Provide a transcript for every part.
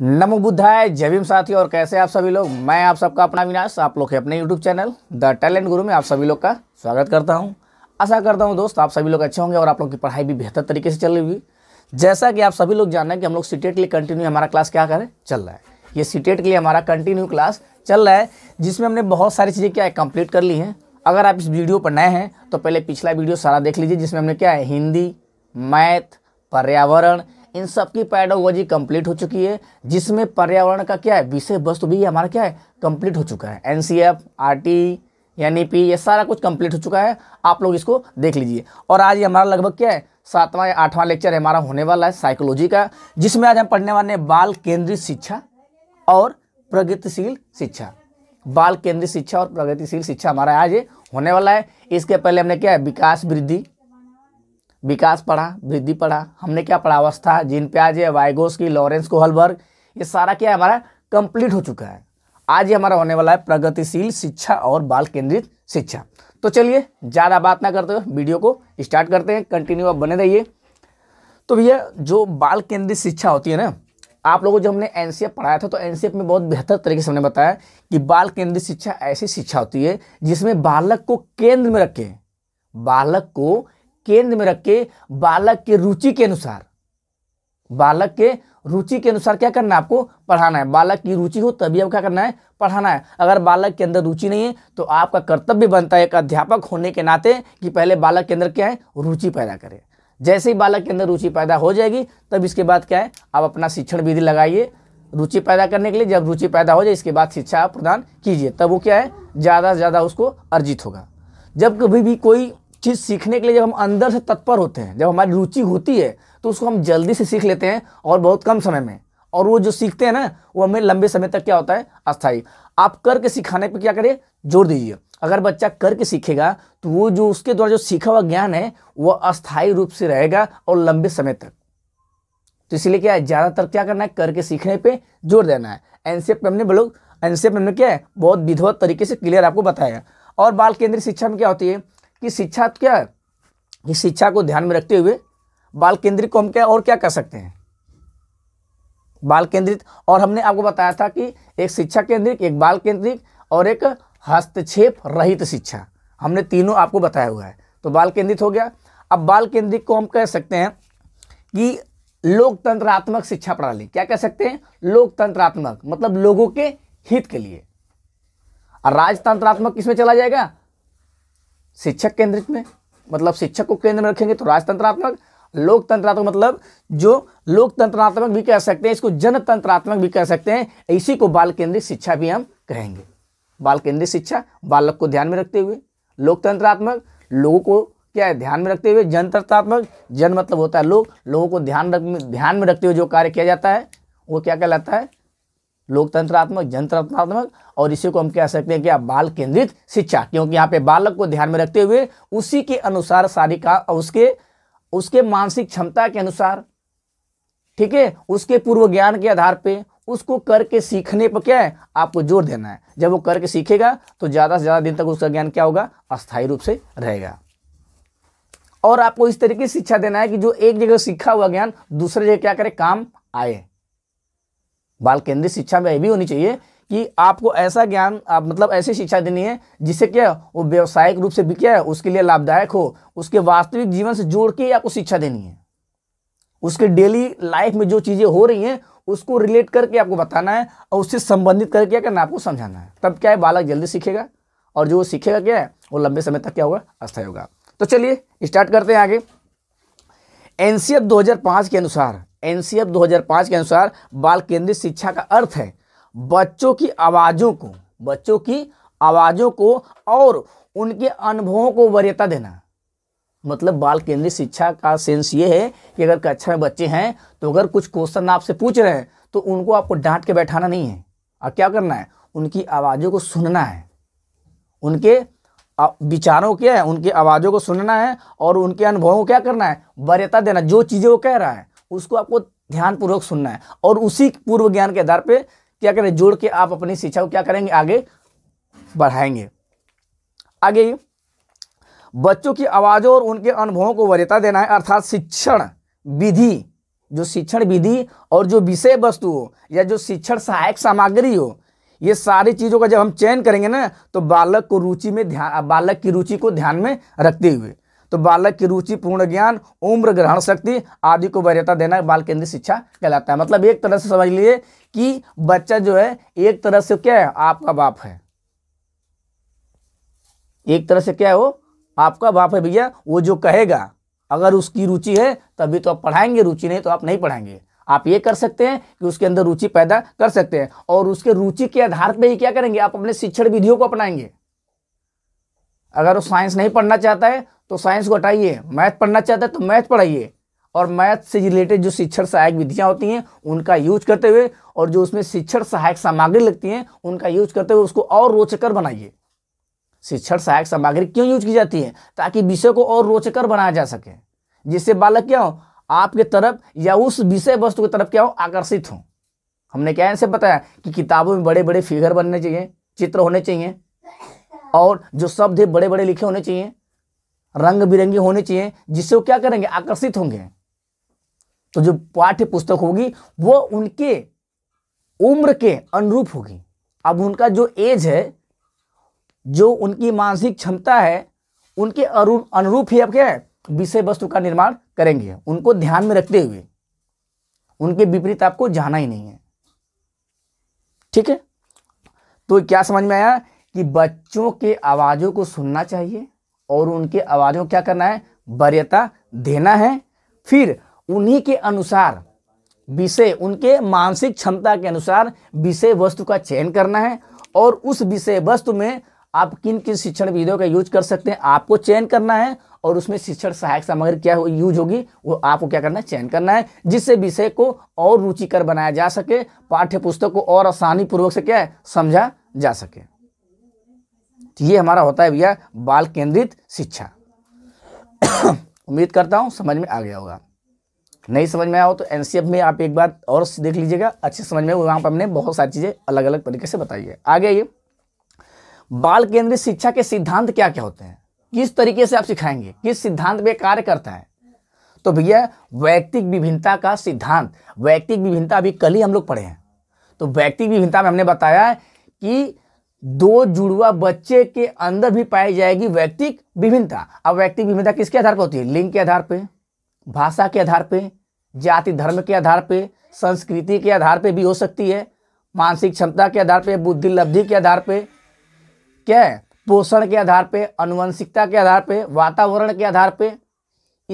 नमो बुद्धाय जय भीम साथी और कैसे आप सभी लोग मैं आप सबका अपना विनाश आप लोग के अपने यूट्यूब चैनल द टैलेंट गुरु में आप सभी लोग का स्वागत करता हूं आशा करता हूं दोस्त आप सभी लोग अच्छे होंगे और आप लोग की पढ़ाई भी बेहतर तरीके से चल रही होगी जैसा कि आप सभी लोग जान रहे हैं कि हम लोग सीटेट e के लिए कंटिन्यू हमारा क्लास क्या करें चल रहा है ये सीटेट e के लिए हमारा कंटिन्यू क्लास चल रहा है जिसमें हमने बहुत सारी चीज़ें क्या है कंप्लीट कर ली हैं अगर आप इस वीडियो पर नए हैं तो पहले पिछला वीडियो सारा देख लीजिए जिसमें हमने क्या है हिंदी मैथ पर्यावरण इन सब की पैडागोजी कंप्लीट हो चुकी है जिसमें पर्यावरण का क्या है विषय वस्तु भी हमारा क्या है कंप्लीट हो चुका है N C F R T N E P ये सारा कुछ कंप्लीट हो चुका है आप लोग इसको देख लीजिए और आज ये हमारा लगभग क्या है सातवां या आठवां लेक्चर हमारा होने वाला है साइकोलॉजी का जिसमें आज हम पढ़ने वाले हैं बाल केंद्रित शिक्षा और प्रगतिशील शिक्षा बाल केंद्रित शिक्षा और प्रगतिशील शिक्षा हमारा आज होने वाला है इसके पहले हमने क्या है विकास वृद्धि विकास पढ़ा वृद्धि पढ़ा हमने क्या पढ़ा अवस्था जिन है वाइगोस की लॉरेंस कोहलबर्ग ये सारा क्या हमारा कंप्लीट हो चुका है आज ये हमारा होने वाला है प्रगतिशील शिक्षा और बाल केंद्रित शिक्षा तो चलिए ज़्यादा बात ना करते हुए वीडियो को स्टार्ट करते हैं कंटिन्यू आप बने रहिए तो भैया जो बाल केंद्रित शिक्षा होती है ना आप लोगों जो हमने एन पढ़ाया था तो एन में बहुत बेहतर तरीके से हमने बताया कि बाल केंद्रित शिक्षा ऐसी शिक्षा होती है जिसमें बालक को केंद्र में रखें बालक को केंद्र में रख के बालक के रुचि के अनुसार बालक के रुचि के अनुसार क्या करना है आपको पढ़ाना है बालक की रुचि हो तभी आपको क्या करना है पढ़ाना है अगर बालक के अंदर रुचि नहीं है तो आपका कर्तव्य बनता है एक अध्यापक होने के नाते कि पहले बालक के अंदर क्या है रुचि पैदा करें जैसे ही बालक के अंदर रुचि पैदा हो जाएगी तब इसके बाद क्या है आप अपना शिक्षण विधि लगाइए रुचि पैदा करने के लिए जब रुचि पैदा हो जाए इसके बाद शिक्षा प्रदान कीजिए तब वो क्या है ज़्यादा से ज़्यादा उसको अर्जित होगा जब कभी भी कोई चीज़ सीखने के लिए जब हम अंदर से तत्पर होते हैं जब हमारी रुचि होती है तो उसको हम जल्दी से सीख लेते हैं और बहुत कम समय में और वो जो सीखते हैं ना वो हमें लंबे समय तक क्या होता है अस्थायी आप करके सिखाने पर क्या करिए जोर दीजिए अगर बच्चा करके सीखेगा तो वो जो उसके द्वारा जो सीखा हुआ ज्ञान है वह अस्थायी रूप से रहेगा और लंबे समय तक तो इसलिए क्या है ज़्यादातर क्या करना है करके सीखने पे जोर देना है एनसीएफ में हमने बोलोग एनसीएफ में हमने क्या है बहुत विधवत तरीके से क्लियर आपको बताया और बाल केंद्रीय शिक्षा में क्या होती है कि शिक्षा क्या है इस शिक्षा को ध्यान में रखते हुए बाल केंद्रित को हम क्या और क्या कर सकते हैं बाल केंद्रित और हमने आपको बताया था कि एक शिक्षा केंद्रित एक बाल केंद्रित और एक हस्तक्षेप रहित शिक्षा हमने तीनों आपको बताया हुआ है तो बाल केंद्रित हो गया अब बाल केंद्रित को हम कह सकते हैं कि लोकतंत्रात्मक शिक्षा प्रणाली क्या कह सकते हैं लोकतंत्रात्मक मतलब लोगों के हित के लिए और राजतंत्रात्मक किसमें चला जाएगा शिक्षक केंद्रित में मतलब शिक्षक को केंद्र में रखेंगे तो राजतंत्रात्मक लोकतंत्रात्मक मतलब जो लोकतंत्रात्मक भी कह सकते हैं इसको जनतंत्रात्मक भी कह सकते हैं इसी को बाल केंद्रित शिक्षा भी हम कहेंगे बाल केंद्रित शिक्षा बालक को ध्यान में रखते हुए लोकतंत्रात्मक लोगों को क्या है ध्यान में रखते हुए जनतंत्रात्मक जन मतलब होता है लोग लोगों को ध्यान रख ध्यान में रखते हुए जो कार्य किया जाता है वो क्या कहलाता है लोकतंत्रात्मक जनतंत्रात्मक और इसी को हम कह सकते हैं कि आप बाल केंद्रित शिक्षा क्योंकि यहाँ पे बालक को ध्यान में रखते हुए उसी के अनुसार सारी का उसके उसके मानसिक क्षमता के अनुसार ठीक है उसके पूर्व ज्ञान के आधार पे उसको करके सीखने पर क्या है आपको जोर देना है जब वो करके सीखेगा तो ज़्यादा से ज़्यादा दिन तक उसका ज्ञान क्या होगा अस्थायी रूप से रहेगा और आपको इस तरीके से शिक्षा देना है कि जो एक जगह सीखा हुआ ज्ञान दूसरे जगह क्या करे काम आए बाल केंद्रित शिक्षा में यह भी होनी चाहिए कि आपको ऐसा ज्ञान आप मतलब ऐसी शिक्षा देनी है जिससे क्या वो व्यवसायिक रूप से भी क्या है उसके लिए लाभदायक हो उसके वास्तविक जीवन से जोड़ के आपको शिक्षा देनी है उसके डेली लाइफ में जो चीज़ें हो रही हैं उसको रिलेट करके आपको बताना है और उससे संबंधित करके क्या करना आपको समझाना है तब क्या है बालक जल्दी सीखेगा और जो सीखेगा क्या है वो लंबे समय तक क्या होगा अस्थायी होगा तो चलिए स्टार्ट करते हैं आगे एन सी के अनुसार एन 2005 के अनुसार बाल केंद्रित शिक्षा का अर्थ है बच्चों की आवाज़ों को बच्चों की आवाज़ों को और उनके अनुभवों को वरीयता देना मतलब बाल केंद्रित शिक्षा का सेंस ये है कि अगर कक्षा में बच्चे हैं तो अगर कुछ क्वेश्चन आपसे पूछ रहे हैं तो उनको आपको डांट के बैठाना नहीं है और क्या करना है उनकी आवाज़ों को सुनना है उनके विचारों क्या है उनकी आवाज़ों को सुनना है और उनके अनुभवों को क्या करना है वरीयता देना जो चीज़ें वो कह रहा है उसको आपको ध्यानपूर्वक सुनना है और उसी पूर्व ज्ञान के आधार पर क्या करें जोड़ के आप अपनी शिक्षा को क्या करेंगे आगे बढ़ाएंगे आगे बच्चों की आवाज़ों और उनके अनुभवों को वरीयता देना है अर्थात शिक्षण विधि जो शिक्षण विधि और जो विषय वस्तु हो या जो शिक्षण सहायक सामग्री हो ये सारी चीज़ों का जब हम चयन करेंगे ना तो बालक को रुचि में ध्यान बालक की रुचि को ध्यान में रखते हुए तो बालक की रुचि पूर्ण ज्ञान उम्र ग्रहण शक्ति आदि को वरीयता देना बाल केंद्रित शिक्षा कहलाता है मतलब एक तरह से समझ लीजिए कि बच्चा जो है एक तरह से क्या है आपका बाप है एक तरह से क्या है वो आपका बाप है भैया वो जो कहेगा अगर उसकी रुचि है तभी तो आप पढ़ाएंगे रुचि नहीं तो आप नहीं पढ़ाएंगे आप ये कर सकते हैं कि उसके अंदर रुचि पैदा कर सकते हैं और उसके रुचि के आधार पर ही क्या करेंगे आप अपने शिक्षण विधियों को अपनाएंगे अगर वो साइंस नहीं पढ़ना चाहता है तो साइंस को हटाइए मैथ पढ़ना चाहता है तो मैथ पढ़ाइए और मैथ से रिलेटेड जो शिक्षण सहायक विधियाँ होती हैं उनका यूज करते हुए और जो उसमें शिक्षण सहायक सामग्री लगती हैं उनका यूज करते हुए उसको और रोचकर बनाइए शिक्षण सहायक सामग्री क्यों यूज की जाती है ताकि विषय को और रोचकर बनाया जा सके जिससे बालक क्या हो आपके तरफ या उस विषय वस्तु की तरफ क्या हो आकर्षित हो हमने क्या इनसे बताया कि किताबों में बड़े बड़े फिगर बनने चाहिए चित्र होने चाहिए और जो शब्द है बड़े बड़े लिखे होने चाहिए रंग बिरंगी होने चाहिए जिससे वो क्या करेंगे आकर्षित होंगे तो जो पाठ्य पुस्तक होगी वो उनके उम्र के अनुरूप होगी अब उनका जो एज है जो उनकी मानसिक क्षमता है उनके अनुरूप ही अब क्या है विषय वस्तु का निर्माण करेंगे उनको ध्यान में रखते हुए उनके विपरीत आपको जाना ही नहीं है ठीक है तो क्या समझ में आया कि बच्चों के आवाज़ों को सुनना चाहिए और उनकी आवाज़ों को क्या करना है वरीयता देना है फिर उन्हीं के अनुसार विषय उनके मानसिक क्षमता के अनुसार विषय वस्तु का चयन करना है और उस विषय वस्तु में आप किन किन शिक्षण विधियों का यूज कर सकते हैं आपको चयन करना है और उसमें शिक्षण सहायक सामग्री क्या हो, यूज होगी वो आपको क्या करना है चयन करना है जिससे विषय को और रुचिकर बनाया जा सके पाठ्य पुस्तक को और आसानी पूर्वक से क्या है समझा जा सके तो ये हमारा होता है भैया बाल केंद्रित शिक्षा उम्मीद करता हूँ समझ में आ गया होगा नहीं समझ में आओ तो एन में आप एक बार और देख लीजिएगा अच्छे समझ में वहाँ पर हमने बहुत सारी चीज़ें अलग अलग तरीके से बताई है आगे ये बाल केंद्रित शिक्षा के सिद्धांत क्या क्या होते हैं किस तरीके से आप सिखाएंगे किस सिद्धांत में कार्य करता है तो भैया वैयक्तिक विभिन्नता का सिद्धांत वैयक्तिक विभिन्नता अभी कल ही हम लोग पढ़े हैं तो वैयक्तिक विभिन्नता में हमने बताया कि दो जुड़वा बच्चे के अंदर भी पाई जाएगी व्यक्तिक विभिन्नता अब व्यक्तिक विभिन्नता किसके आधार पर होती है लिंग के आधार पर भाषा के आधार पर जाति धर्म के आधार पर संस्कृति के आधार पर भी हो सकती है मानसिक क्षमता के आधार पर बुद्धि लब्धि के आधार पर क्या है पोषण के आधार पर अनुवंशिकता के आधार पर वातावरण के आधार पर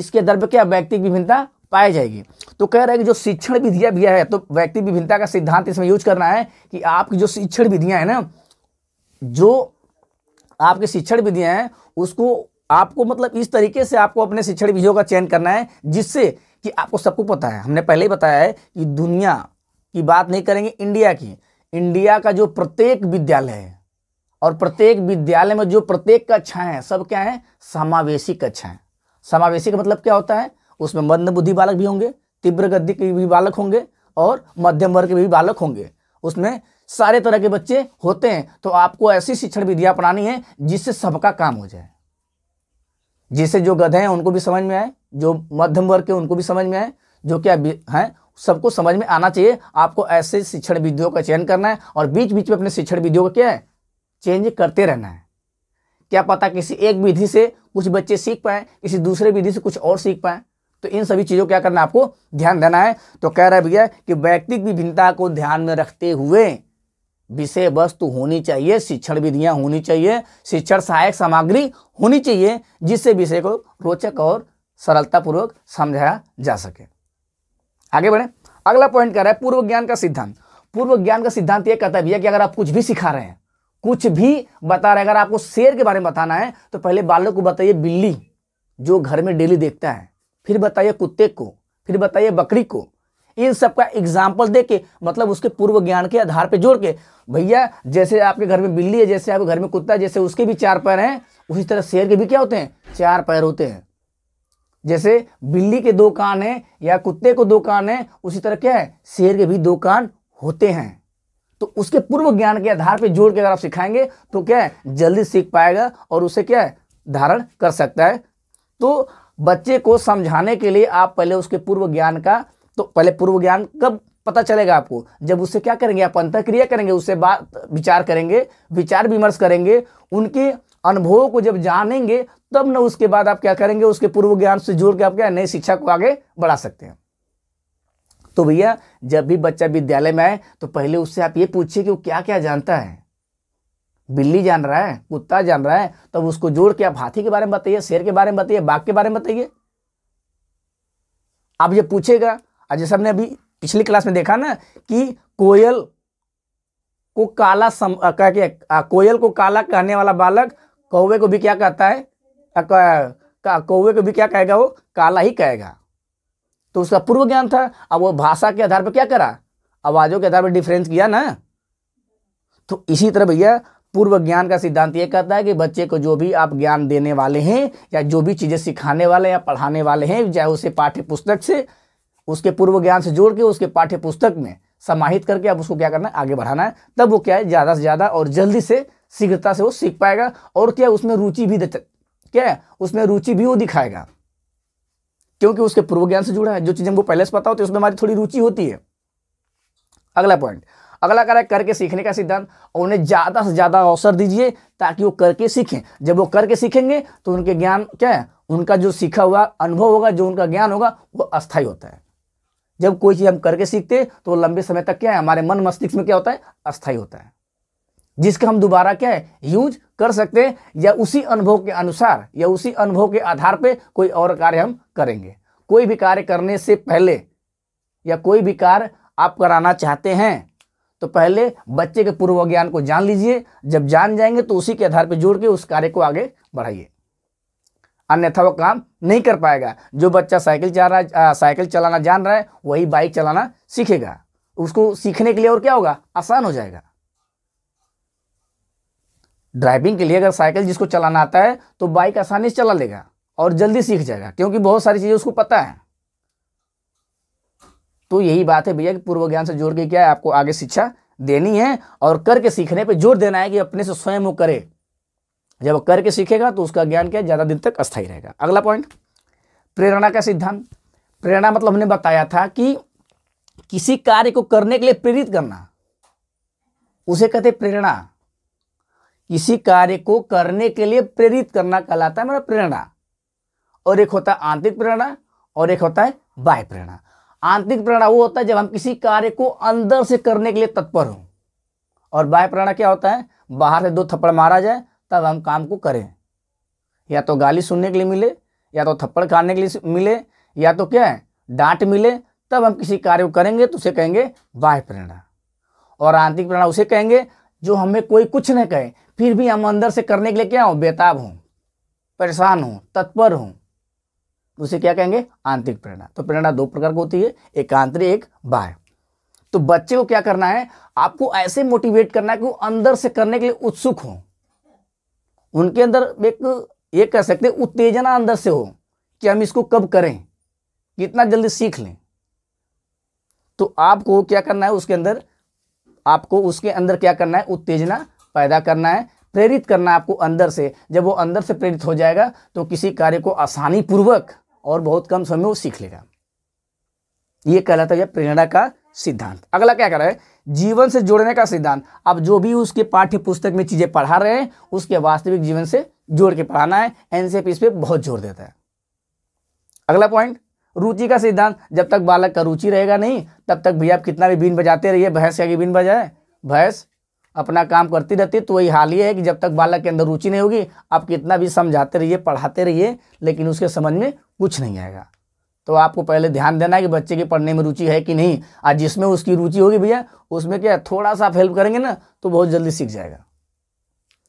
इसके आधार पर क्या व्यक्तिक विभिन्नता पाई जाएगी तो कह रहे हैं कि जो शिक्षण विधियाँ भी है तो व्यक्ति विभिन्नता का सिद्धांत इसमें यूज करना है कि आपकी जो शिक्षण विधियाँ हैं ना जो आपके शिक्षण विधियाँ हैं उसको आपको मतलब इस तरीके से आपको अपने शिक्षण विधियों का चयन करना है जिससे कि आपको सबको पता है हमने पहले ही बताया है कि दुनिया की बात नहीं करेंगे इंडिया की इंडिया का जो प्रत्येक विद्यालय है और प्रत्येक विद्यालय में जो प्रत्येक कक्षा हैं सब क्या है समावेशी कक्षाएं समावेशी का मतलब क्या होता है उसमें मंद बुद्धि बालक भी होंगे तीव्र गद्दी के भी बालक होंगे और मध्यम वर्ग के भी बालक होंगे उसमें सारे तरह के बच्चे होते हैं तो आपको ऐसी शिक्षण विधि अपनानी है जिससे सबका काम हो जाए जिससे जो गधे हैं उनको भी समझ में आए जो मध्यम वर्ग के उनको भी समझ में आए जो क्या हैं सबको समझ में आना चाहिए आपको ऐसे शिक्षण विधियों का चयन करना है और बीच बीच में अपने शिक्षण विधियों का क्या है चेंज करते रहना है क्या पता किसी एक विधि से कुछ बच्चे सीख पाए किसी दूसरे विधि से कुछ और सीख पाए तो इन सभी चीज़ों क्या करना है आपको ध्यान देना है तो कह रहा है भैया कि व्यक्तिक विभिन्नता को ध्यान में रखते हुए विषय वस्तु होनी चाहिए शिक्षण विधियां होनी चाहिए शिक्षण सहायक सामग्री होनी चाहिए जिससे विषय को रोचक और सरलतापूर्वक समझाया जा सके आगे बढ़े अगला पॉइंट कह रहा है पूर्व ज्ञान का सिद्धांत पूर्व ज्ञान का सिद्धांत यह कहता है कि अगर आप कुछ भी सिखा रहे हैं कुछ भी बता रहे हैं अगर आपको शेर के बारे में बताना है तो पहले बालक को बताइए बिल्ली जो घर में डेली देखता है फिर बताइए कुत्ते को फिर बताइए बकरी को इन सब का एग्जाम्पल दे के मतलब उसके पूर्व ज्ञान के आधार पर जोड़ के भैया जैसे आपके घर में बिल्ली है जैसे आपके घर में कुत्ता है जैसे उसके भी चार पैर हैं उसी तरह शेर के भी क्या होते हैं चार पैर होते हैं जैसे बिल्ली के दो कान हैं या कुत्ते को दो कान हैं उसी तरह क्या है शेर के भी दो कान होते हैं तो उसके पूर्व ज्ञान के आधार पर जोड़ के अगर आप सिखाएंगे तो क्या है जल्दी सीख पाएगा और उसे क्या है धारण कर सकता है तो बच्चे को समझाने के लिए आप पहले उसके पूर्व ज्ञान का तो पहले पूर्व ज्ञान कब पता चलेगा आपको जब उससे क्या करेंगे आप अंतक्रिया करेंगे उससे बात विचार करेंगे विचार विमर्श करेंगे उनके अनुभवों को जब जानेंगे तब न उसके बाद आप क्या करेंगे उसके पूर्व ज्ञान से जोड़ के आप क्या नई शिक्षा को आगे बढ़ा सकते हैं तो भैया जब भी बच्चा विद्यालय में आए तो पहले उससे आप ये पूछिए कि वो क्या क्या जानता है बिल्ली जान रहा है कुत्ता जान रहा है तब उसको जोड़ के आप हाथी के बारे में बताइए शेर के बारे में बताइए बाघ के बारे में बताइए आप जब पूछेगा और जैसे हमने अभी पिछली क्लास में देखा ना कि कोयल को काला सम आ, क्या क्या कोयल को काला कहने वाला बालक कौवे को भी क्या कहता है कौवे को भी क्या कहेगा वो काला ही कहेगा तो उसका पूर्व ज्ञान था अब वो भाषा के आधार पर क्या करा आवाज़ों के आधार पर डिफरेंस किया ना तो इसी तरह भैया पूर्व ज्ञान का सिद्धांत यह कहता है कि बच्चे को जो भी आप ज्ञान देने वाले हैं या जो भी चीज़ें सिखाने वाले या पढ़ाने वाले हैं चाहे उसे पाठ्य पुस्तक से उसके पूर्व ज्ञान से जोड़ के उसके पाठ्य पुस्तक में समाहित करके अब उसको क्या करना है आगे बढ़ाना है तब वो क्या है ज़्यादा से ज़्यादा और जल्दी से शीघ्रता से वो सीख पाएगा और क्या उसमें रुचि भी क्या है उसमें रुचि भी वो दिखाएगा क्योंकि उसके पूर्व ज्ञान से जुड़ा है जो चीज़ हमको पहले से पता होती है उसमें हमारी थोड़ी रुचि होती है अगला पॉइंट अगला कह रहा है करके सीखने का सिद्धांत और उन्हें ज़्यादा से ज़्यादा अवसर दीजिए ताकि वो करके सीखें जब वो करके सीखेंगे तो उनके ज्ञान क्या है उनका जो सीखा हुआ अनुभव होगा जो उनका ज्ञान होगा वो अस्थायी होता है जब कोई चीज़ हम करके सीखते तो लंबे समय तक क्या है हमारे मन मस्तिष्क में क्या होता है अस्थायी होता है जिसका हम दोबारा क्या है यूज कर सकते हैं या उसी अनुभव के अनुसार या उसी अनुभव के आधार पर कोई और कार्य हम करेंगे कोई भी कार्य करने से पहले या कोई भी कार्य आप कराना चाहते हैं तो पहले बच्चे के पूर्व ज्ञान को जान लीजिए जब जान जाएंगे तो उसी के आधार पर जोड़ के उस कार्य को आगे बढ़ाइए अन्यथा वो काम नहीं कर पाएगा जो बच्चा साइकिल चला रहा साइकिल चलाना जान रहा है वही बाइक चलाना सीखेगा उसको सीखने के लिए और क्या होगा आसान हो जाएगा ड्राइविंग के लिए अगर साइकिल जिसको चलाना आता है तो बाइक आसानी से चला लेगा और जल्दी सीख जाएगा क्योंकि बहुत सारी चीज़ें उसको पता है तो यही बात है भैया कि पूर्व ज्ञान से जोड़ के क्या है आपको आगे शिक्षा देनी है और करके सीखने पे जोर देना है कि अपने से स्वयं वो करे जब करके सीखेगा तो उसका ज्ञान क्या ज़्यादा दिन तक अस्थायी रहेगा अगला पॉइंट प्रेरणा का सिद्धांत प्रेरणा मतलब हमने बताया था कि किसी कार्य को करने के लिए प्रेरित करना उसे कहते प्रेरणा किसी कार्य को करने के लिए प्रेरित करना कहलाता है मेरा मतलब प्रेरणा और एक होता है आंतरिक प्रेरणा और एक होता है बाह्य प्रेरणा आंतरिक प्रेरणा वो होता है जब हम किसी कार्य को अंदर से करने के लिए तत्पर हो और बाह्य प्रेरणा क्या होता है बाहर से दो थप्पड़ मारा जाए तब हम काम को करें या तो गाली सुनने के लिए मिले या तो थप्पड़ खाने के लिए मिले या तो क्या है डांट मिले तब हम किसी कार्य को करेंगे तो उसे कहेंगे बाह्य प्रेरणा और आंतरिक प्रेरणा उसे कहेंगे जो हमें कोई कुछ नहीं कहे फिर भी हम अंदर से करने के लिए क्या हो बेताब हो परेशान हो तत्पर हो उसे क्या कहेंगे आंतरिक प्रेरणा तो प्रेरणा दो प्रकार की होती है एक आंतरिक एक बाह्य तो बच्चे को क्या करना है आपको ऐसे मोटिवेट करना है कि वो अंदर से करने के लिए उत्सुक हों उनके अंदर एक ये कह सकते हैं उत्तेजना अंदर से हो कि हम इसको कब करें कितना जल्दी सीख लें तो आपको क्या करना है उसके अंदर आपको उसके अंदर क्या करना है उत्तेजना पैदा करना है प्रेरित करना है आपको अंदर से जब वो अंदर से प्रेरित हो जाएगा तो किसी कार्य को आसानी पूर्वक और बहुत कम समय में वो सीख लेगा ये कहलाता है प्रेरणा का सिद्धांत अगला क्या कर रहा है जीवन से जोड़ने का सिद्धांत आप जो भी उसके पाठ्य पुस्तक में चीज़ें पढ़ा रहे हैं उसके वास्तविक जीवन से जोड़ के पढ़ाना है एनसीएफ इस पर बहुत जोर देता है अगला पॉइंट रुचि का सिद्धांत जब तक बालक का रुचि रहेगा नहीं तब तक भैया आप कितना भी बीन बजाते रहिए भैंस के आगे बीन बजाए भैंस अपना काम करती रहती है तो वही हाल ये है कि जब तक बालक के अंदर रुचि नहीं होगी आप कितना भी समझाते रहिए पढ़ाते रहिए लेकिन उसके समझ में कुछ नहीं आएगा तो आपको पहले ध्यान देना है कि बच्चे की पढ़ने में रुचि है कि नहीं आज जिसमें उसकी रुचि होगी भैया उसमें क्या थोड़ा सा आप हेल्प करेंगे ना तो बहुत जल्दी सीख जाएगा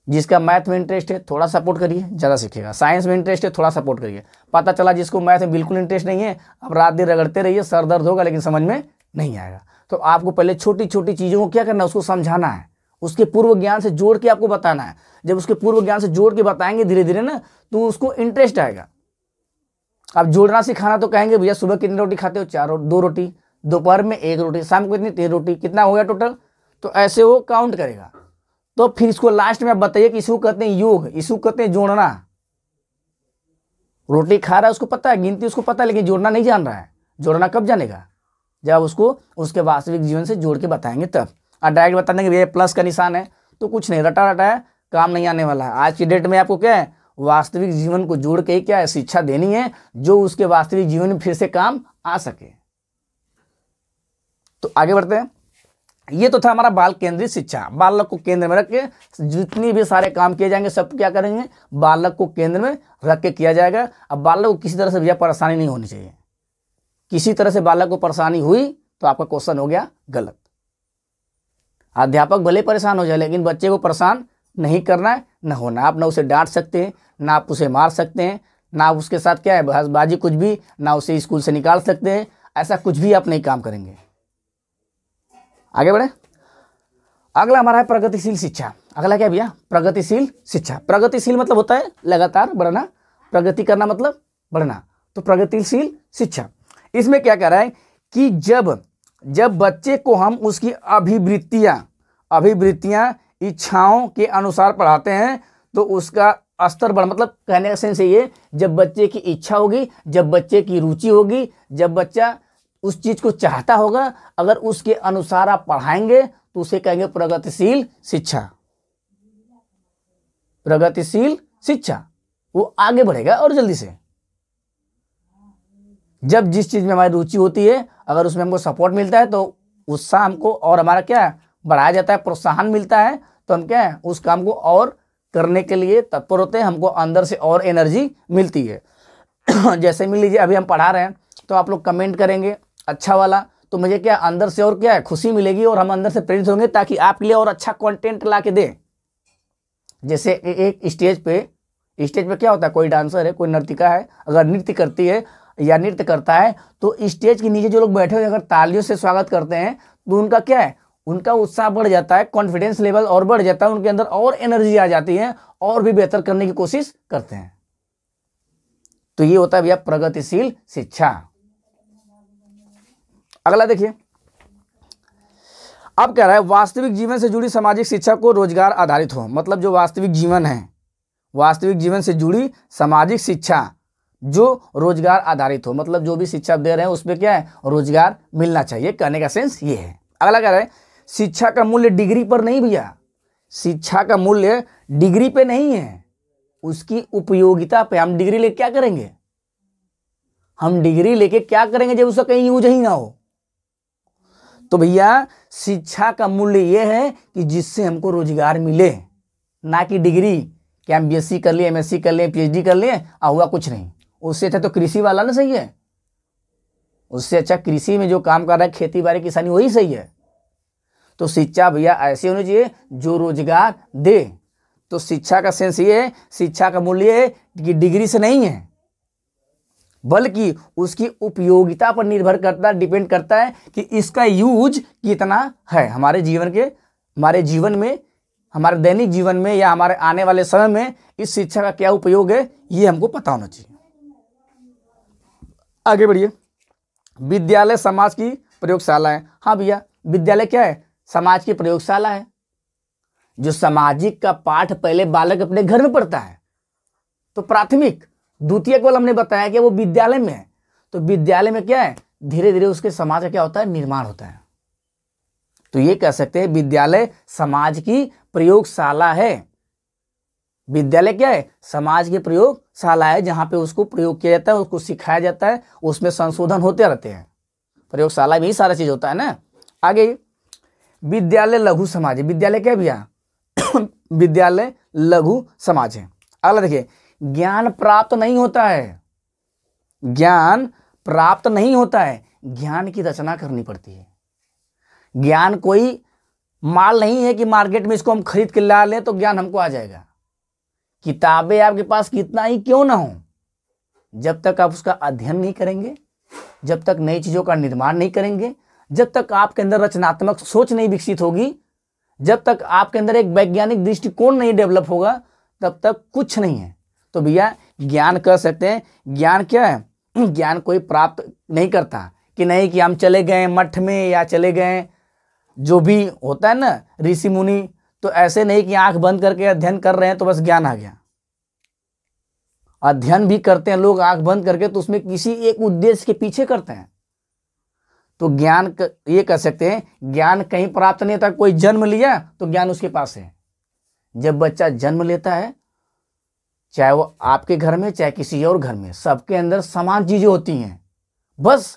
जिसका मैथ में इंटरेस्ट है थोड़ा सपोर्ट करिए ज़्यादा सीखेगा साइंस में इंटरेस्ट है थोड़ा सपोर्ट करिए पता चला जिसको मैथ में बिल्कुल इंटरेस्ट नहीं है आप रात दिन रगड़ते रहिए सर दर्द होगा लेकिन समझ में नहीं आएगा तो आपको पहले छोटी छोटी चीज़ों को क्या करना है उसको समझाना है उसके पूर्व ज्ञान से जोड़ के आपको बताना है जब उसके पूर्व ज्ञान से जोड़ के बताएंगे धीरे धीरे ना तो उसको इंटरेस्ट आएगा आप जोड़ना सिखाना तो कहेंगे भैया सुबह कितनी रोटी खाते हो चार रोटी दो रोटी दोपहर में एक रोटी शाम को कितनी तीन रोटी कितना हो गया टोटल तो ऐसे वो काउंट करेगा तो फिर इसको लास्ट में आप बताइए कि इसको कहते हैं योग इसको कहते हैं जोड़ना रोटी खा रहा है उसको पता है गिनती उसको पता है लेकिन जोड़ना नहीं जान रहा है जोड़ना कब जानेगा जब उसको उसके वास्तविक जीवन से जोड़ के बताएंगे तब और डायरेक्ट बता देंगे भैया प्लस का निशान है तो कुछ नहीं रटा रटा है काम नहीं आने वाला है आज की डेट में आपको क्या है वास्तविक जीवन को जोड़ के क्या शिक्षा देनी है जो उसके वास्तविक जीवन में फिर से काम आ सके तो आगे बढ़ते हैं ये तो था हमारा बाल केंद्रित शिक्षा बालक को केंद्र में रख के जितनी भी सारे काम किए जाएंगे सब क्या करेंगे बालक को केंद्र में रख के किया जाएगा अब बालक को किसी तरह से भैया परेशानी नहीं होनी चाहिए किसी तरह से बालक को परेशानी हुई तो आपका क्वेश्चन हो गया गलत अध्यापक भले परेशान हो जाए लेकिन बच्चे को परेशान नहीं करना है ना होना आप ना उसे डांट सकते हैं ना आप उसे मार सकते हैं ना आप उसके साथ क्या है बहसबाजी कुछ भी ना उसे स्कूल से निकाल सकते हैं ऐसा कुछ भी आप नहीं काम करेंगे आगे बढ़े अगला हमारा है प्रगतिशील शिक्षा अगला क्या भैया प्रगतिशील शिक्षा प्रगतिशील मतलब होता है लगातार बढ़ना प्रगति करना मतलब बढ़ना तो प्रगतिशील शिक्षा इसमें क्या कह रहा है कि जब जब बच्चे को हम उसकी अभिवृत्तियां अभिवृत्तियां इच्छाओं के अनुसार पढ़ाते हैं तो उसका स्तर बढ़ मतलब कहने का सेंस ये जब बच्चे की इच्छा होगी जब बच्चे की रुचि होगी जब बच्चा उस चीज़ को चाहता होगा अगर उसके अनुसार आप पढ़ाएंगे तो उसे कहेंगे प्रगतिशील शिक्षा प्रगतिशील शिक्षा वो आगे बढ़ेगा और जल्दी से जब जिस चीज़ में हमारी रुचि होती है अगर उसमें हमको सपोर्ट मिलता है तो उत्साह हमको और हमारा क्या बढ़ाया जाता है प्रोत्साहन मिलता है तो हम क्या है उस काम को और करने के लिए तत्पर होते हैं हमको अंदर से और एनर्जी मिलती है जैसे मिल लीजिए अभी हम पढ़ा रहे हैं तो आप लोग कमेंट करेंगे अच्छा वाला तो मुझे क्या अंदर से और क्या है खुशी मिलेगी और हम अंदर से प्रेरित होंगे ताकि आपके लिए और अच्छा कंटेंट ला के दें जैसे एक स्टेज पे स्टेज पे क्या होता है कोई डांसर है कोई नर्तिका है अगर नृत्य करती है या नृत्य करता है तो स्टेज के नीचे जो लोग बैठे हुए अगर तालियों से स्वागत करते हैं तो उनका क्या है उनका उत्साह बढ़ जाता है कॉन्फिडेंस लेवल और बढ़ जाता है उनके अंदर और एनर्जी आ जाती है और भी बेहतर करने की कोशिश करते हैं तो ये होता है भैया प्रगतिशील शिक्षा अगला देखिए अब कह रहा है वास्तविक जीवन से जुड़ी सामाजिक शिक्षा को रोजगार आधारित हो मतलब जो वास्तविक जीवन है वास्तविक जीवन से जुड़ी सामाजिक शिक्षा जो रोजगार आधारित हो मतलब जो भी शिक्षा दे रहे हैं उसमें क्या है रोजगार मिलना चाहिए कहने का सेंस ये है अगला कह रहा है शिक्षा का मूल्य डिग्री पर नहीं भैया शिक्षा का मूल्य डिग्री पे नहीं है उसकी उपयोगिता पे हम डिग्री लेके क्या करेंगे हम डिग्री लेके क्या करेंगे जब उसका कहीं यूज ही ना हो तो भैया शिक्षा का मूल्य यह है कि जिससे हमको रोजगार मिले ना कि डिग्री कि हम बी कर लिए एमएससी कर लें पीएचडी कर लिए आ हुआ कुछ नहीं उससे अच्छा तो कृषि वाला ना सही है उससे अच्छा कृषि में जो काम कर रहा है खेती बाड़ी किसानी वही सही है तो शिक्षा भैया ऐसी होनी चाहिए जो रोजगार दे तो शिक्षा का सेंस ये है शिक्षा का मूल्य है कि डिग्री से नहीं है बल्कि उसकी उपयोगिता पर निर्भर करता है डिपेंड करता है कि इसका यूज कितना है हमारे जीवन के हमारे जीवन में हमारे दैनिक जीवन में या हमारे आने वाले समय में इस शिक्षा का क्या उपयोग है ये हमको पता होना चाहिए आगे बढ़िए विद्यालय समाज की प्रयोगशाला है हाँ भैया विद्यालय क्या है समाज की प्रयोगशाला है जो सामाजिक का पाठ पहले बालक अपने घर में पढ़ता है तो प्राथमिक द्वितीय को हमने बताया कि वो विद्यालय में है तो विद्यालय में क्या है धीरे धीरे उसके समाज का क्या होता है निर्माण होता है तो ये कह सकते हैं विद्यालय समाज की प्रयोगशाला है विद्यालय क्या है समाज की प्रयोगशाला है जहां पे उसको प्रयोग किया जाता है उसको सिखाया जाता है उसमें संशोधन होते रहते हैं प्रयोगशाला में ही सारा चीज़ होता है ना आगे विद्यालय लघु समाज है विद्यालय क्या भैया विद्यालय लघु समाज है अगला देखिए ज्ञान प्राप्त नहीं होता है ज्ञान प्राप्त नहीं होता है ज्ञान की रचना करनी पड़ती है ज्ञान कोई माल नहीं है कि मार्केट में इसको हम खरीद के ला लें तो ज्ञान हमको आ जाएगा किताबें आपके पास कितना ही क्यों ना हो जब तक आप उसका अध्ययन नहीं करेंगे जब तक नई चीज़ों का निर्माण नहीं करेंगे जब तक आपके अंदर रचनात्मक सोच नहीं विकसित होगी जब तक आपके अंदर एक वैज्ञानिक दृष्टिकोण नहीं डेवलप होगा तब तक कुछ नहीं है तो भैया ज्ञान कह सकते हैं ज्ञान क्या है ज्ञान कोई प्राप्त नहीं करता कि नहीं कि हम चले गए मठ में या चले गए जो भी होता है ना ऋषि मुनि तो ऐसे नहीं कि आंख बंद करके अध्ययन कर रहे हैं तो बस ज्ञान आ गया अध्ययन भी करते हैं लोग आंख बंद करके तो उसमें किसी एक उद्देश्य के पीछे करते हैं तो ज्ञान ये कह सकते हैं ज्ञान कहीं प्राप्त नहीं होता कोई जन्म लिया तो ज्ञान उसके पास है जब बच्चा जन्म लेता है चाहे वो आपके घर में चाहे किसी और घर में सबके अंदर समान चीज़ें होती हैं बस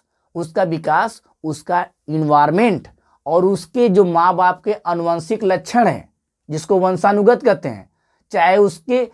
उसका विकास उसका इन्वायरमेंट और उसके जो माँ बाप के अनुवंशिक लक्षण हैं जिसको वंशानुगत कहते हैं चाहे उसके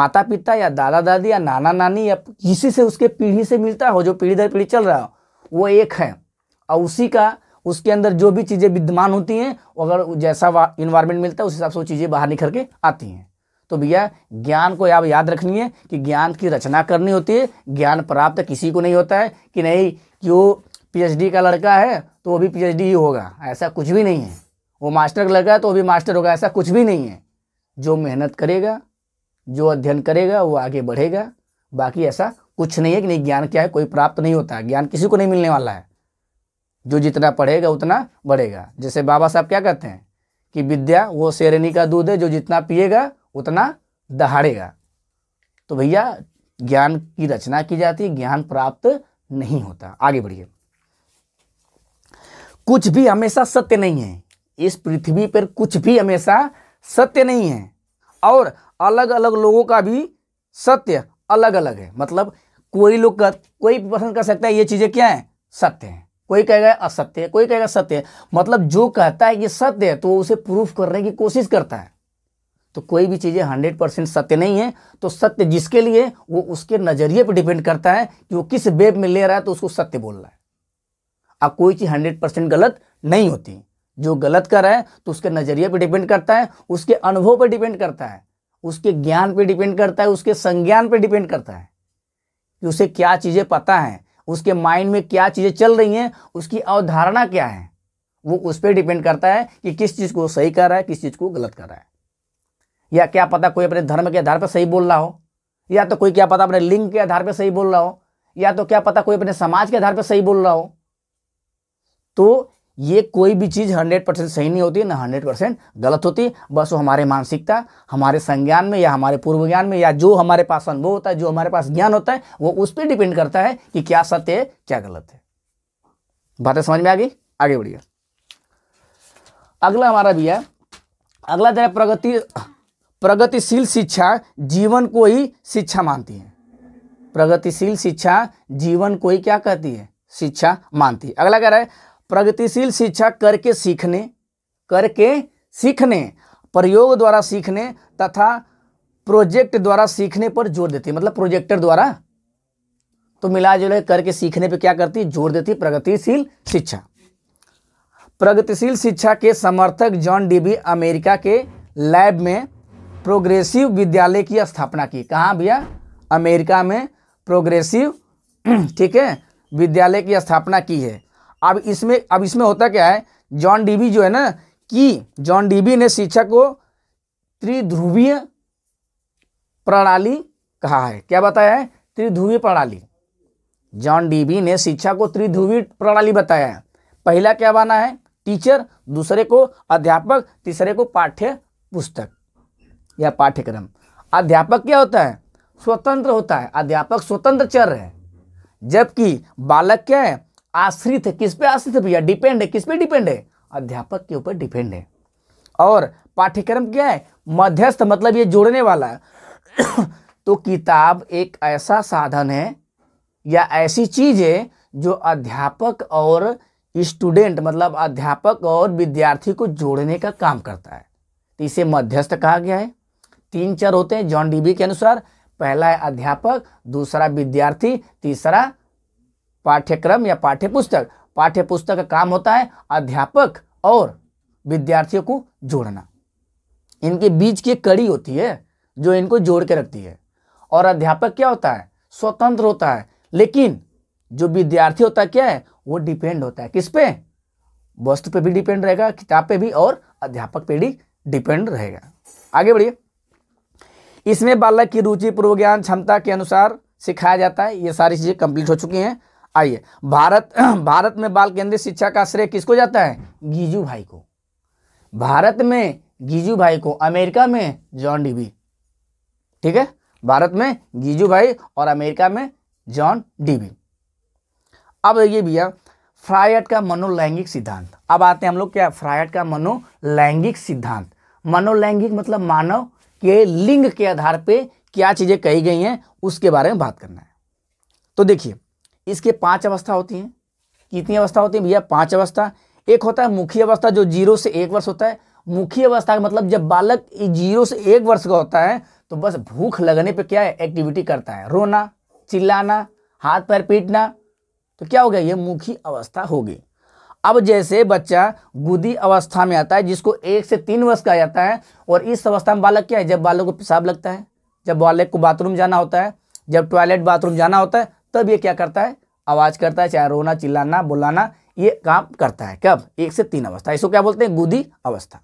माता पिता या दादा दादी या नाना नानी या किसी से उसके पीढ़ी से मिलता हो जो पीढ़ी दर पीढ़ी चल रहा हो वो एक है और उसी का उसके अंदर जो भी चीज़ें विद्यमान होती हैं अगर जैसा इन्वायरमेंट मिलता है उस हिसाब से वो चीज़ें बाहर निकल के आती हैं तो भैया ज्ञान को आप याद रखनी है कि ज्ञान की रचना करनी होती है ज्ञान प्राप्त किसी को नहीं होता है कि नहीं कि वो पी का लड़का है तो वो भी पी ही होगा ऐसा कुछ भी नहीं है वो मास्टर का लड़का है तो वो भी मास्टर होगा ऐसा कुछ भी नहीं है जो मेहनत करेगा जो अध्ययन करेगा वो आगे बढ़ेगा बाकी ऐसा कुछ नहीं है कि नहीं ज्ञान क्या है कोई प्राप्त नहीं होता है ज्ञान किसी को नहीं मिलने वाला है जो जितना पढ़ेगा उतना बढ़ेगा जैसे बाबा साहब क्या कहते हैं कि विद्या वो शेरनी का दूध है जो जितना पिएगा उतना दहाड़ेगा तो भैया ज्ञान की रचना की जाती है ज्ञान प्राप्त नहीं होता आगे बढ़िए कुछ भी हमेशा सत्य नहीं है इस पृथ्वी पर कुछ भी हमेशा सत्य नहीं है और अलग अलग लोगों का भी सत्य अलग अलग है मतलब कोई लोग कोई पसंद कर सकता है ये चीज़ें क्या हैं सत्य हैं कोई कहेगा असत्य कोई कहेगा सत्य मतलब जो कहता है कि सत्य है तो वो उसे प्रूफ करने की कोशिश करता है तो कोई भी चीज़ें हंड्रेड परसेंट सत्य नहीं है तो सत्य जिसके लिए वो उसके नज़रिए पर डिपेंड करता है कि वो किस वेब में ले रहा है तो उसको सत्य बोल रहा है अब कोई चीज़ हंड्रेड परसेंट गलत नहीं होती जो गलत कर रहा है तो उसके नज़रिए पर डिपेंड करता है उसके अनुभव पर डिपेंड करता है उसके ज्ञान पर डिपेंड करता है उसके संज्ञान पर डिपेंड करता है कि उसे क्या चीज़ें पता हैं उसके माइंड में क्या चीज़ें चल रही हैं उसकी अवधारणा क्या है वो उस पर डिपेंड करता है कि किस चीज़ को सही कर रहा है किस चीज़ को गलत कर रहा है या क्या पता कोई अपने धर्म के आधार पर सही बोल रहा हो या तो कोई क्या पता अपने लिंग के आधार पर सही बोल रहा हो या तो क्या पता कोई अपने समाज के आधार पर सही बोल रहा हो तो ये कोई भी चीज़ हंड्रेड परसेंट सही नहीं होती ना हंड्रेड परसेंट गलत होती बस वो हमारे मानसिकता हमारे संज्ञान में या हमारे पूर्व ज्ञान में या जो हमारे पास अनुभव होता है जो हमारे पास ज्ञान होता है वो उस पर डिपेंड करता है कि क्या सत्य है क्या गलत है बातें समझ में आ गई आगे बढ़िए अगला हमारा भी है अगला जरा प्रगति प्रगतिशील शिक्षा जीवन को ही शिक्षा मानती है प्रगतिशील शिक्षा जीवन को ही क्या कहती है शिक्षा मानती है अगला कह रहा है प्रगतिशील शिक्षा करके सीखने करके सीखने प्रयोग द्वारा सीखने तथा प्रोजेक्ट द्वारा सीखने पर जोर देती है मतलब प्रोजेक्टर द्वारा तो मिला जुला करके सीखने पे क्या करती जोर देती प्रगतिशील शिक्षा प्रगतिशील शिक्षा के समर्थक जॉन डीबी अमेरिका के लैब में प्रोग्रेसिव विद्यालय की स्थापना की कहाँ भैया अमेरिका में प्रोग्रेसिव ठीक है विद्यालय की स्थापना की है अब इसमें अब इसमें होता क्या है जॉन डीबी जो है ना कि जॉन डीबी ने शिक्षा को त्रिध्रुवीय प्रणाली कहा है क्या बताया है त्रिध्रुवीय प्रणाली जॉन डीबी ने शिक्षा को त्रिध्रुवीय प्रणाली बताया है पहला क्या बना है टीचर दूसरे को अध्यापक तीसरे को पाठ्य पुस्तक या पाठ्यक्रम अध्यापक क्या होता है स्वतंत्र होता है अध्यापक स्वतंत्र चर है जबकि बालक क्या है आश्रित है किस पे आश्रित है भैया डिपेंड है किस पे डिपेंड है अध्यापक के ऊपर डिपेंड है और पाठ्यक्रम क्या है मध्यस्थ मतलब ये जोड़ने वाला है तो किताब एक ऐसा साधन है या ऐसी चीज है जो अध्यापक और स्टूडेंट मतलब अध्यापक और विद्यार्थी को जोड़ने का काम करता है तो इसे मध्यस्थ कहा गया है तीन चार होते हैं जॉन डीबी के अनुसार पहला है अध्यापक दूसरा विद्यार्थी तीसरा पाठ्यक्रम या पाठ्य पुस्तक पाठ्य पुस्तक का काम होता है अध्यापक और विद्यार्थियों को जोड़ना इनके बीच की कड़ी होती है जो इनको जोड़ के रखती है और अध्यापक क्या होता है स्वतंत्र होता है लेकिन जो विद्यार्थी होता है क्या है वो डिपेंड होता है किस पे वस्तु पे भी डिपेंड रहेगा किताब पे भी और अध्यापक पे भी डिपेंड रहेगा आगे बढ़िए इसमें बालक की रुचि पूर्व ज्ञान क्षमता के अनुसार सिखाया जाता है ये सारी चीज़ें कंप्लीट हो चुकी हैं आइए भारत भारत में बाल केंद्रित शिक्षा का श्रेय किसको जाता है गीजू भाई को भारत में गीजू भाई को अमेरिका में जॉन डीबी ठीक है भारत में गीजू भाई और अमेरिका में जॉन डीबी अब ये भैया फ्रायड का मनोलैंगिक सिद्धांत अब आते हैं हम लोग क्या फ्रायड का मनोलैंगिक सिद्धांत मनोलैंगिक मतलब मानव के लिंग के आधार पे क्या चीज़ें कही गई हैं उसके बारे में बात करना है तो देखिए इसके पांच अवस्था होती हैं कितनी अवस्था होती है भैया पांच अवस्था एक होता है मुखी अवस्था जो जीरो से एक वर्ष होता है मुखी अवस्था का मतलब जब बालक जीरो से एक वर्ष का होता है तो बस भूख लगने पर क्या है एक्टिविटी करता है रोना चिल्लाना हाथ पैर पीटना तो क्या हो गया ये मुखी अवस्था होगी अब जैसे बच्चा गुदी अवस्था में आता है जिसको एक से तीन वर्ष का जाता है और इस अवस्था में बालक क्या है जब बालक को पेशाब लगता है जब बालक को बाथरूम जाना होता है जब टॉयलेट बाथरूम जाना होता है तब ये क्या करता है आवाज़ करता है चाहे रोना चिल्लाना बुलाना ये काम करता है कब एक से तीन अवस्था इसको क्या बोलते हैं गुदी अवस्था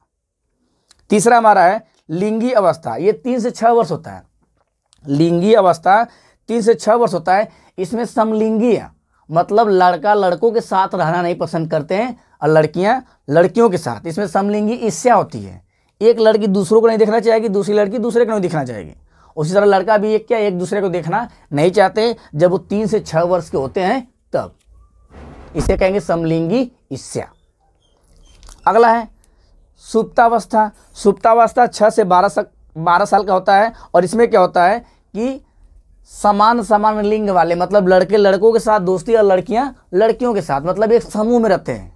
तीसरा हमारा है लिंगी अवस्था ये तीन से छह वर्ष होता है लिंगी अवस्था तीन से छह वर्ष होता है इसमें समलिंगी है मतलब लड़का लड़कों के साथ रहना नहीं पसंद करते हैं और लड़कियां लड़कियों के साथ इसमें समलिंगी इससे होती है एक लड़की दूसरों को नहीं देखना चाहेगी दूसरी लड़की दूसरे को नहीं दिखना चाहेगी उसी तरह लड़का भी एक क्या एक दूसरे को देखना नहीं चाहते जब वो तीन से छः वर्ष के होते हैं तब इसे कहेंगे समलिंगी ईस्या अगला है सुप्तावस्था सुप्तावस्था छह से बारह सक बारह साल का होता है और इसमें क्या होता है कि समान समान लिंग वाले मतलब लड़के लड़कों के साथ दोस्ती और लड़कियां लड़कियों के साथ मतलब एक समूह में रहते हैं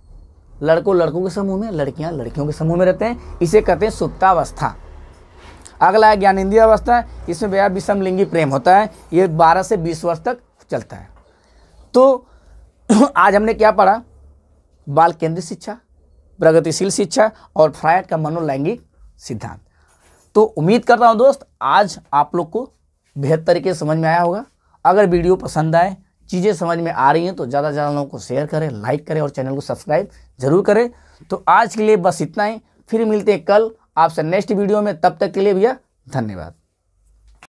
लड़कों लड़कों के समूह में लड़कियां लड़कियों के समूह में रहते हैं इसे कहते हैं सुप्तावस्था अगला है ज्ञानेन्द्रीय अवस्था इसमें भैया विषमलिंगी प्रेम होता है ये बारह से बीस वर्ष तक चलता है तो आज हमने क्या पढ़ा बाल केंद्रित शिक्षा प्रगतिशील शिक्षा और फ्रायड का मनोलैंगिक सिद्धांत तो उम्मीद करता हूँ दोस्त आज आप लोग को बेहतर तरीके से समझ में आया होगा अगर वीडियो पसंद आए चीज़ें समझ में आ रही हैं तो ज़्यादा से ज़्यादा लोगों को शेयर करें लाइक करें और चैनल को सब्सक्राइब ज़रूर करें तो आज के लिए बस इतना ही फिर मिलते हैं कल आपसे नेक्स्ट वीडियो में तब तक के लिए भैया धन्यवाद